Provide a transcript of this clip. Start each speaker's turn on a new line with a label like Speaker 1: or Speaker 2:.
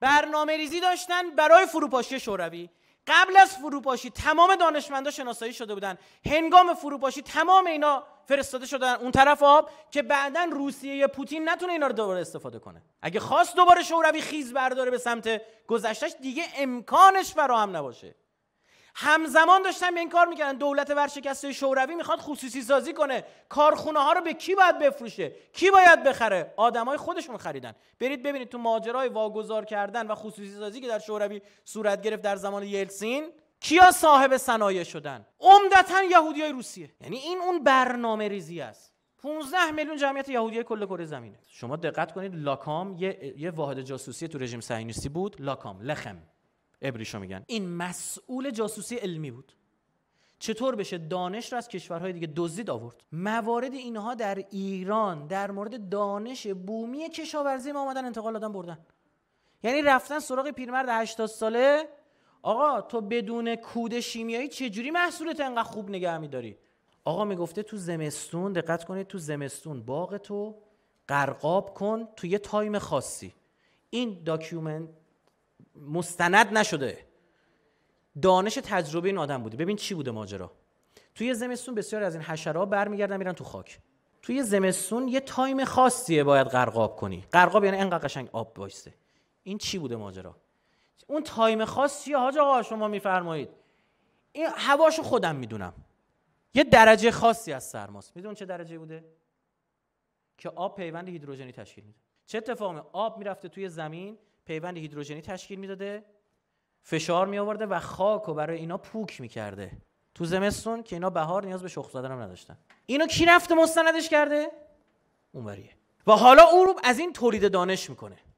Speaker 1: برنامه ریزی داشتن برای فروپاشی شوروی قبل از فروپاشی تمام دانشمندا شناسایی شده بودن هنگام فروپاشی تمام اینا فرستاده شدن اون طرف آب که بعدا روسیه پوتین نتونه اینا رو دوباره استفاده کنه اگه خواست دوباره شوروی خیز برداره به سمت گذشتش دیگه امکانش فراهم نباشه همزمان داشتن به این کار میکردن دولت ورشکسته شوروی میخواد خصوصی سازی کنه کارخونه ها رو به کی باید بفروشه کی باید بخره آدمای خودشون خریدن برید ببینید تو ماجرای واگذار کردن و خصوصی سازی که در شوروی صورت گرفت در زمان یلسین کیا صاحب صنایع شدن عمدتا یهودیای روسیه یعنی این اون برنامه ریزی است 15 میلیون جمعیت یهودی کل کره زمینه شما دقت کنید لاکام یه, واحد جاسوسی تو رژیم صهیونیستی بود لاکام لخم ابریشو میگن این مسئول جاسوسی علمی بود چطور بشه دانش رو از کشورهای دیگه دزدید آورد موارد اینها در ایران در مورد دانش بومی کشاورزی ما آمدن انتقال دادن بردن یعنی رفتن سراغ پیرمرد 80 ساله آقا تو بدون کود شیمیایی چجوری محصولت انقدر خوب نگه میداری آقا میگفته تو زمستون دقت کنید تو زمستون باغ تو قرقاب کن تو یه تایم خاصی این داکیومنت مستند نشده دانش تجربه این آدم بوده ببین چی بوده ماجرا توی زمستون بسیار از این حشرات برمیگردن میرن تو خاک توی زمستون یه تایم خاصیه باید غرقاب کنی غرقاب یعنی انقدر قشنگ آب بایسته این چی بوده ماجرا اون تایم خاصیه حاج آقا شما میفرمایید این هواشو خودم میدونم یه درجه خاصی از سرماست میدون چه درجه بوده که آب پیوند هیدروژنی تشکیل میده چه اتفاقی آب میرفته توی زمین پیوند هیدروژنی تشکیل میداده فشار می آورده و خاک رو برای اینا پوک کرده. تو زمستون که اینا بهار نیاز به شخم زدن هم نداشتن اینو کی رفته مستندش کرده اونوریه و حالا او از این تولید دانش میکنه